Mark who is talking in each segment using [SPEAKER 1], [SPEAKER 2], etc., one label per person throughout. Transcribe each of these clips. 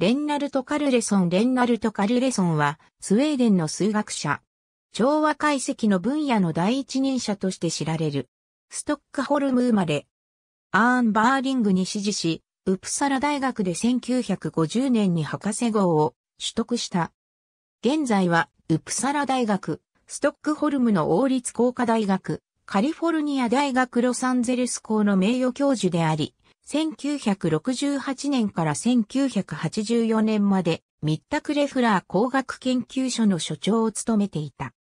[SPEAKER 1] レンナルト・カルレソンレンナルト・カルレソンは、スウェーデンの数学者。
[SPEAKER 2] 調和解析の分野の第一人者として知られる。ストックホルム生まれ。アーン・バーリングに支持し、ウプサラ大学で1950年に博士号を取得した。現在は、ウプサラ大学、ストックホルムの王立工科大学、カリフォルニア大学ロサンゼルス校の名誉教授であり、1968年から1984年まで、ミッタクレフラー工学研究所の所長を務めていた。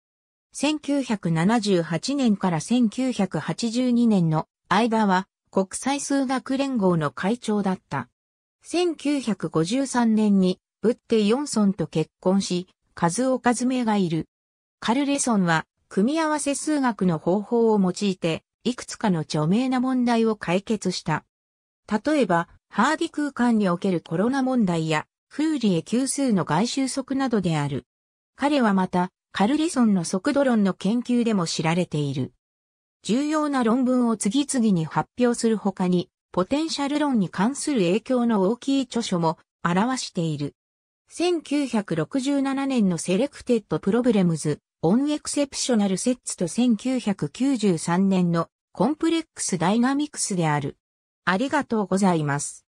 [SPEAKER 2] 1978年から1982年の間は国際数学連合の会長だった。1953年にブッテ・ヨンソンと結婚し、カズオ・カズメがいる。カルレソンは組み合わせ数学の方法を用いて、いくつかの著名な問題を解決した。例えば、ハーディ空間におけるコロナ問題や、フーリエ級数の外周速などである。彼はまた、カルリソンの速度論の研究でも知られている。重要な論文を次々に発表するほかに、ポテンシャル論に関する影響の大きい著書も表している。1967年のセレクテッドプロブレムズ、オンエクセプショナルセッツと1993年のコンプレックスダイナミクス
[SPEAKER 1] である。ありがとうございます。